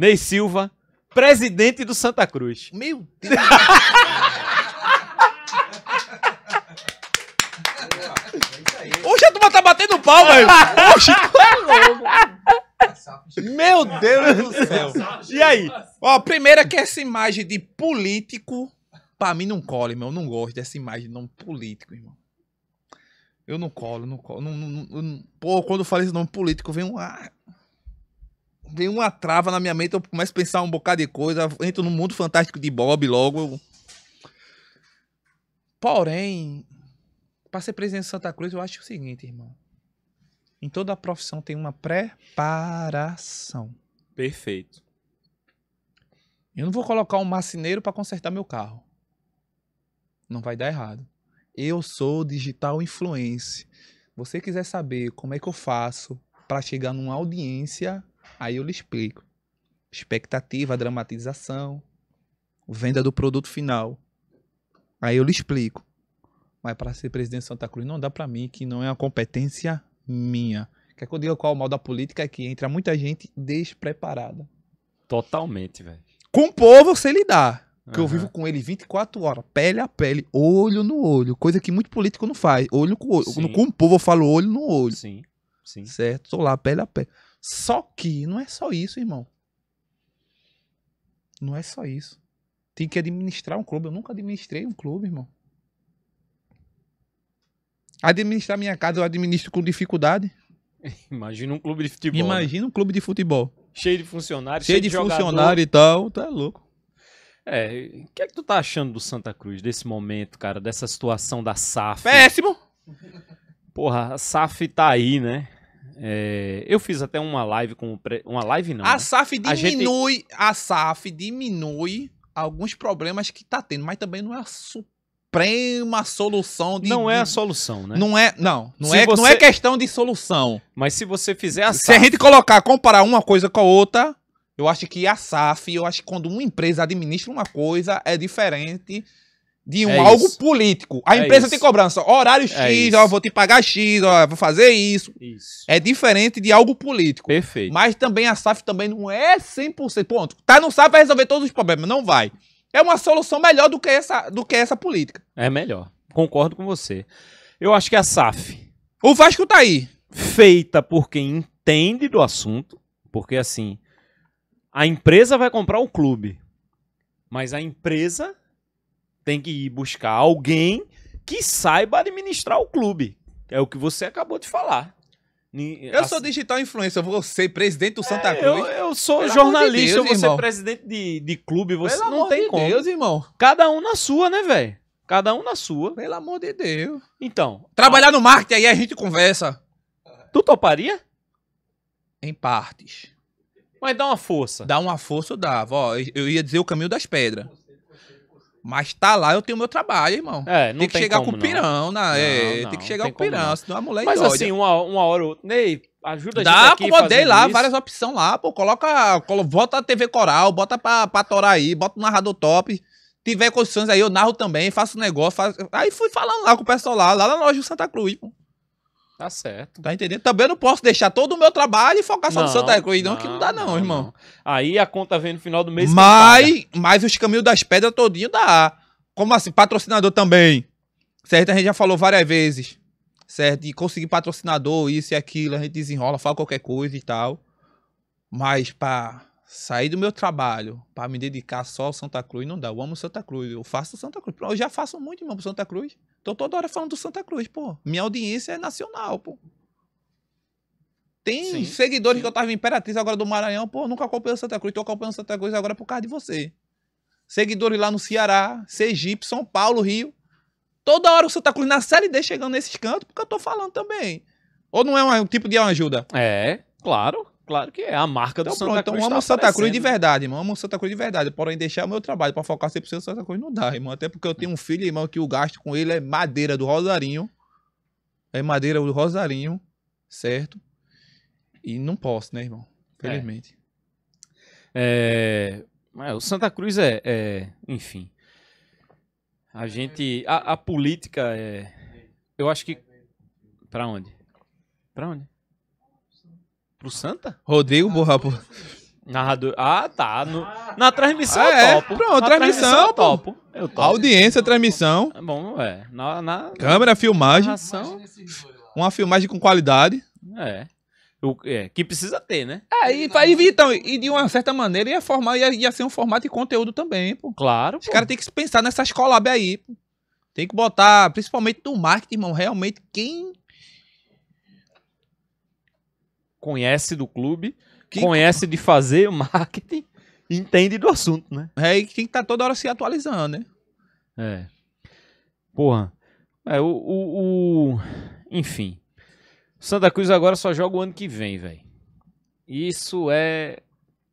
Ney Silva, presidente do Santa Cruz. Meu Deus! Oxe, a turma tá batendo pau, velho! Oxe, Meu Deus do céu! E aí? Ó, primeira é que é essa imagem de político. Pra mim não cola, irmão. Eu não gosto dessa imagem de nome político, irmão. Eu não colo, não colo. Não, não, não, pô, quando eu falo esse nome político, vem um. Ah, vem uma trava na minha mente, eu começo a pensar um bocado de coisa, entro no mundo fantástico de Bob logo. Porém, para ser presidente de Santa Cruz, eu acho o seguinte, irmão. Em toda a profissão tem uma preparação. Perfeito. Eu não vou colocar um marceneiro para consertar meu carro. Não vai dar errado. Eu sou digital influencer. Você quiser saber como é que eu faço para chegar numa audiência Aí eu lhe explico. Expectativa, dramatização, venda do produto final. Aí eu lhe explico. Mas para ser presidente de Santa Cruz não dá para mim, que não é uma competência minha. Quer que eu diga qual é o mal da política? É que entra muita gente despreparada. Totalmente, velho. Com o povo você lidar. Uhum. Que eu vivo com ele 24 horas, pele a pele, olho no olho. Coisa que muito político não faz. Olho com olho. Sim. Com o povo eu falo olho no olho. Sim, sim. Certo? sou lá, pele a pele. Só que não é só isso, irmão. Não é só isso. Tem que administrar um clube. Eu nunca administrei um clube, irmão. Administrar minha casa eu administro com dificuldade. Imagina um clube de futebol. Né? Imagina né? um clube de futebol. Cheio de funcionários, cheio, cheio de, de funcionário e tal, tá louco. É, o que é que tu tá achando do Santa Cruz, desse momento, cara, dessa situação da SAF? Péssimo! Porra, a SAF tá aí, né? É, eu fiz até uma live com pre... uma live não. A né? SAF diminui, a, gente... a SAF diminui alguns problemas que tá tendo, mas também não é a suprema solução de, Não é a solução, né? Não é, não, não se é, você... não é questão de solução. Mas se você fizer a SAF... Se a gente colocar, comparar uma coisa com a outra, eu acho que a SAF, eu acho que quando uma empresa administra uma coisa é diferente de um é algo isso. político. A é empresa isso. tem cobrança. Horário é X, é ó, vou te pagar X, ó, vou fazer isso. isso. É diferente de algo político. Perfeito. Mas também a SAF também não é 100%. Ponto. Tá no SAF vai resolver todos os problemas. Não vai. É uma solução melhor do que essa, do que essa política. É melhor. Concordo com você. Eu acho que a SAF. O Vasco tá aí. Feita por quem entende do assunto. Porque assim. A empresa vai comprar o clube. Mas a empresa tem que ir buscar alguém que saiba administrar o clube. É o que você acabou de falar. Eu sou assim, digital influencer, você presidente do é, Santa é, Cruz. Eu, eu sou Pelo jornalista, de Deus, você presidente de, de clube, você Pelo não tem de como. Deus, irmão. Cada um na sua, né, velho? Cada um na sua. Pelo amor de Deus. Então. Trabalhar no marketing aí a gente conversa. Tu toparia? Em partes. Mas dá uma força. Dá uma força, eu dava. Ó, eu ia dizer o caminho das pedras. Mas tá lá, eu tenho meu trabalho, irmão. É, não tem que tem chegar como, com o pirão, não. não, é, não, tem que chegar com o pirão, senão a mulher é Mas assim, uma, uma hora ou Ney, ajuda a gente Dá, acomodei lá, isso. várias opções lá, pô. Coloca, colo, bota a TV Coral, bota pra, pra torar aí, bota o narrador top. Tiver condições aí, eu narro também, faço negócio. Faço... Aí fui falando lá com o pessoal lá, lá na loja do Santa Cruz, pô. Tá certo. Tá entendendo? Também não posso deixar todo o meu trabalho e focar só não, no Santa Cruz, não, não, que não dá, não, não irmão. Não. Aí a conta vem no final do mês. Mas, mas os caminhos das pedras todinho dá. Como assim? Patrocinador também. Certo? A gente já falou várias vezes. Certo? E conseguir patrocinador, isso e aquilo, a gente desenrola, fala qualquer coisa e tal. Mas, pá. Pra sair do meu trabalho para me dedicar só ao Santa Cruz não dá. Eu amo Santa Cruz, eu faço Santa Cruz. Eu já faço muito, irmão, pro Santa Cruz. Tô toda hora falando do Santa Cruz, pô. Minha audiência é nacional, pô. Tem sim, seguidores sim. que eu tava em Imperatriz agora do Maranhão, pô, nunca acompanhei o Santa Cruz, tô acompanhando o Santa Cruz agora por causa de você. Seguidores lá no Ceará, Sergipe, São Paulo, Rio. Toda hora o Santa Cruz na Série D chegando nesses cantos, porque eu tô falando também. Ou não é um tipo de ajuda? É, claro claro que é a marca do então, Santa então Cruz. Então amo tá Santa Cruz de verdade, irmão. Amo Santa Cruz de verdade. Porém, deixar o meu trabalho para focar 100% no Santa Cruz não dá, irmão. Até porque eu tenho um filho, irmão, que o gasto com ele é madeira do Rosarinho. É madeira do Rosarinho, certo? E não posso, né, irmão? É. Felizmente. É. é... o Santa Cruz é, é... enfim. A gente. A, a política é. Eu acho que. Para onde? Para onde? Pro Santa? Rodrigo ah, Borrabo. Narrador. Ah, tá. No, ah, na transmissão ah, é. topo. Pronto, na transmissão, transmissão topo. Eu topo. Audiência, transmissão. É bom, é. Na, na Câmera, filmagem. Narração. Uma filmagem com qualidade. É. O, é, que precisa ter, né? É, e, e, então, e de uma certa maneira ia, formar, ia, ia ser um formato de conteúdo também, pô. Claro. Os caras têm que pensar nessas collab aí, pô. Tem que botar, principalmente no marketing, irmão, realmente quem conhece do clube, que... conhece de fazer o marketing, entende do assunto, né? É, e quem que tá toda hora se atualizando, né? É. Porra. É, o, o, o... Enfim. Santa Cruz agora só joga o ano que vem, velho. Isso é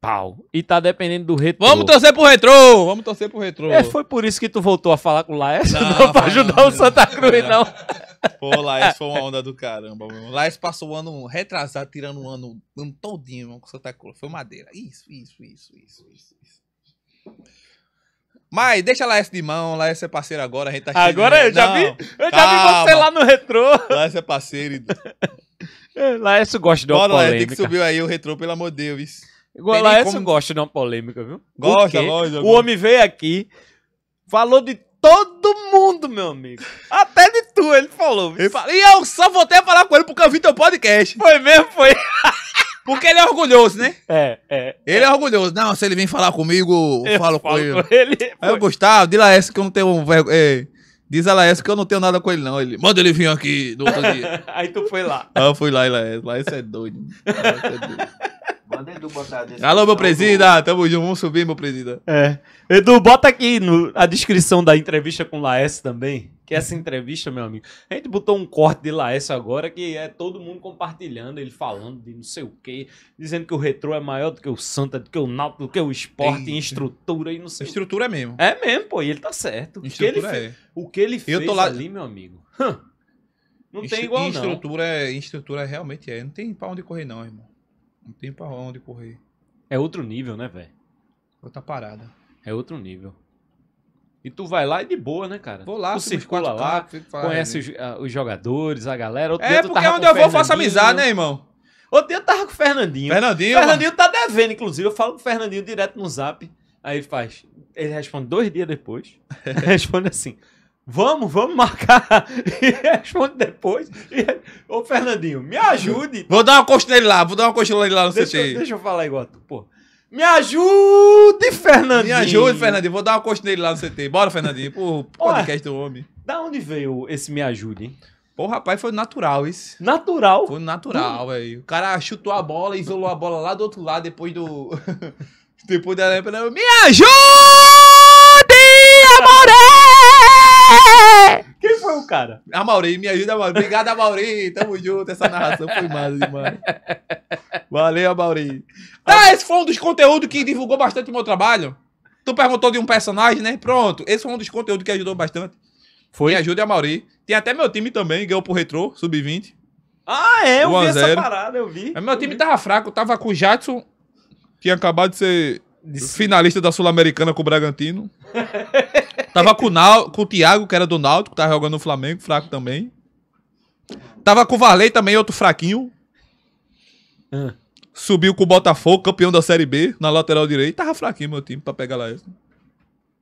pau. E tá dependendo do retrô. Vamos torcer pro retrô! Vamos torcer pro retrô. É, foi por isso que tu voltou a falar com o Laércio, não, não pra ajudar não, o Santa Cruz, não. Pô, Laís foi uma onda do caramba, mano. Laís passou o ano retrasado, tirando o ano, ano todinho, mano, com Santa Cruz. Foi madeira. Isso, isso, isso, isso, isso, isso. Mas deixa a Laís de mão, Laís é parceiro agora, a gente tá aqui. Agora eu já Não, vi, eu já vi você lá no retrô. Laís é parceiro. E... É, Laís gosta de uma Bora, polêmica. Bora, que subiu aí o retrô, pelo amor de Deus. Igual Laís como... gosta de uma polêmica, viu? Gosta, gosta. O homem veio aqui, falou de todo mundo, meu amigo. Até de tu, ele falou. Ele fala, e eu só voltei a falar com ele porque eu vi teu podcast. Foi mesmo, foi. Porque ele é orgulhoso, né? É, é. Ele é, é orgulhoso. Não, se ele vem falar comigo, eu, eu falo, com ele. ele Aí é, eu, Gustavo, diz a Laércio que eu não tenho vergonha. É, diz a Laércio que eu não tenho nada com ele, não. Ele, manda ele vir aqui no outro dia. Aí tu foi lá. Ah, eu fui lá, e Laércio. Laércio é doido. Laércio é doido. Manda Edu botar desse Alô, meu presida, tamo junto, vamos subir, meu presida. É. Edu, bota aqui no, a descrição da entrevista com Laércio também. Que essa uhum. entrevista, meu amigo, a gente botou um corte de Laércio agora que é todo mundo compartilhando, ele falando de não sei o quê, dizendo que o retrô é maior do que o Santa, do que o Náutico, do que o esporte Eita. em estrutura e não sei. Estrutura o... É mesmo. É mesmo, pô, e ele tá certo. O que ele, é. o que ele fez lá... ali, meu amigo. Não tem igual, não. Estrutura, é, estrutura realmente é. Não tem pra onde correr, não, irmão. Não tem pra onde correr. É outro nível, né, velho? Outra parada. É outro nível. E tu vai lá e de boa, né, cara? Vou lá, tu circula lá, carros, conhece os, ah, os, jogadores, a galera. Outro é, porque onde eu vou faço amizade, né, irmão? Outro dia eu tava com o Fernandinho. Fernandinho. Fernandinho mano. tá devendo, inclusive. Eu falo com o Fernandinho direto no zap. Aí ele faz. Ele responde dois dias depois. responde assim: Vamos, vamos marcar. E responde depois. E... É- Ô, Fernandinho, me ajude. Vou dar uma costeira lá, vou dar uma costeira lá no deixa, CT. Deixa eu falar igual tu, pô. Me ajude, Fernandinho. Me ajude, Fernandinho. Vou dar uma costeira lá no CT. Bora, Fernandinho, Pô, podcast do homem. Da onde veio esse me ajude, hein? Pô, rapaz, foi natural isso. Natural? Foi natural, hum. velho. O cara chutou a bola, isolou a bola lá do outro lado, depois do... depois da... Me ajude, amoré! cara. A Maurei, me ajuda, Obrigado, a Tamo junto. Essa narração foi massa demais. Valeu, a Tá, Ah, esse foi um dos conteúdos que divulgou bastante o meu trabalho. Tu perguntou de um personagem, né? Pronto. Esse foi um dos conteúdos que ajudou bastante. Foi. Me ajuda, a Maurei. Tem até meu time também, ganhou pro Retro, sub-20. Ah, é? Eu vi essa parada, eu vi. Mas meu eu time vi. tava fraco. Tava com o Jadson, tinha acabado de ser finalista da Sul-Americana com o Bragantino. Tava com o, Nau, com o Thiago, que era do Náutico, que tava jogando no Flamengo, fraco também. Tava com o Varley também, outro fraquinho. Ah. Subiu com o Botafogo, campeão da Série B, na lateral direita. Tava fraquinho meu time pra pegar lá esse.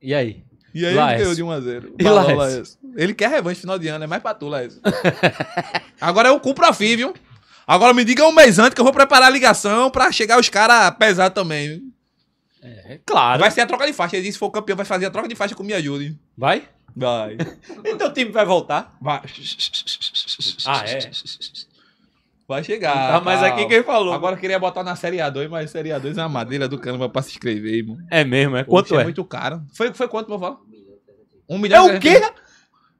E aí? E aí Laes. ele de 1x0. E lá Laes. Ele quer revanche final de ano, é mais pra tu, Laes. Agora eu é cumpro a fim, viu? Agora me diga um mês antes que eu vou preparar a ligação pra chegar os caras pesados também. É, claro. Vai ser a troca de faixa. Ele disse: se for campeão, vai fazer a troca de faixa com o Miyajuri. Vai? Vai. então o time vai voltar? Vai. Ah, é? Vai chegar. Não tá, tá. aqui quem falou. Agora queria botar na Série A2, mas Série A2 é uma madeira do cano pra se inscrever, irmão. É mesmo, é quanto Poxa, é? É muito caro. Foi, foi quanto, meu avó? Um milhão É o quê?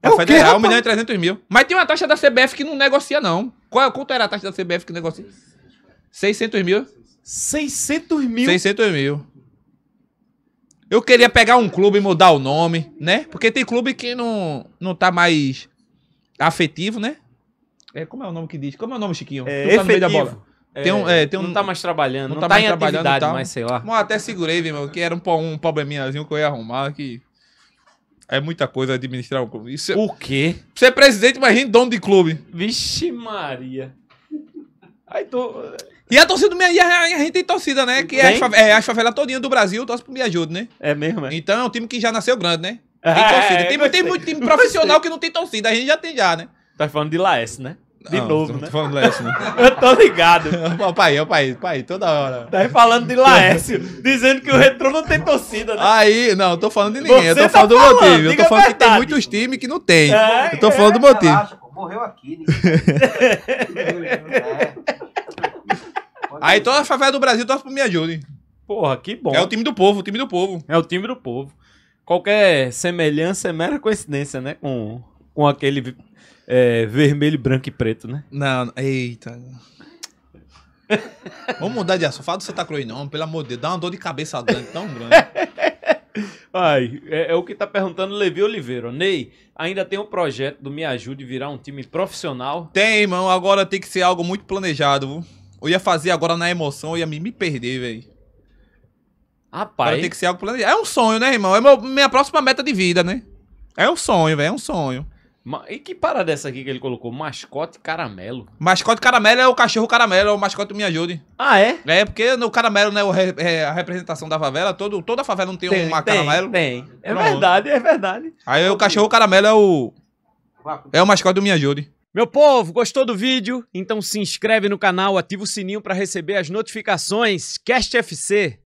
É, é o é federal, quê, 1 milhão e 300 mil. Mas tem uma taxa da CBF que não negocia, não. Qual, é, quanto era a taxa da CBF que negocia? 600 mil. 600 mil? 600 mil. Eu queria pegar um clube e mudar o nome, né? Porque tem clube que não, não tá mais afetivo, né? É, como é o nome que diz? Como é o nome, Chiquinho? É, tu tá efetivo. no meio da bola. É, tem um, é, tem um, não tá mais trabalhando, não, tá, tá mais em trabalhando, tá. mas sei lá. Bom, até segurei, meu, que era um, um probleminhazinho que eu ia arrumar, que é muita coisa administrar um clube. Isso, é o quê? Você é presidente, mas é dono de clube. Vixe Maria. Aí tu... E a torcida do Minha Ajuda, a gente tem torcida, né? Que é as, favelas, é todinha do Brasil, torce pro Me Ajuda, né? É mesmo, é? Então é um time que já nasceu grande, né? Tem torcida. É, tem, tem muito time profissional que não tem torcida, a gente já tem já, né? Tá falando de Laes, né? De não, novo, tô, né? Tô falando Laércio, né? Eu tô ligado. É o pai, é o pai, o pai, toda hora. Tá falando de Laércio, dizendo que o Retro não tem torcida, né? Aí, não, eu tô falando de ninguém, Você eu tô tá falando do motivo. Eu tô falando que tem muitos times que não tem. É, eu tô falando é, do motivo. Relaxa, pô, morreu aqui, ninguém... Aí toda a favela do Brasil torce pro Me Ajude. Porra, que bom. É o time do povo, o time do povo. É o time do povo. Qualquer semelhança é mera coincidência, né? Com, com aquele é, vermelho, branco e preto, né? Não, eita. Vamos mudar de assunto. Fala do Santa Cruz, não, pelo amor de Deus. Dá uma dor de cabeça grande, tão grande. Ai, é, é, o que tá perguntando Levi Oliveira. Ney, ainda tem um projeto do Me Ajude virar um time profissional? Tem, irmão. Agora tem que ser algo muito planejado, viu? Eu ia fazer agora na emoção, eu ia me, me perder, velho. Rapaz. tem que ser algo planejado. É um sonho, né, irmão? É meu, minha próxima meta de vida, né? É um sonho, velho. É um sonho. E que parada dessa é aqui que ele colocou? Mascote caramelo. Mascote caramelo é o cachorro caramelo, é o mascote do me ajude. Ah, é? É, porque o caramelo, né, é a representação da favela, todo, toda a favela não tem, tem um caramelo. Tem, É Pronto. verdade, é verdade. Aí o cachorro caramelo é o. É o mascote do Me Ajude. Meu povo, gostou do vídeo? Então se inscreve no canal, ativa o sininho para receber as notificações. Cast FC,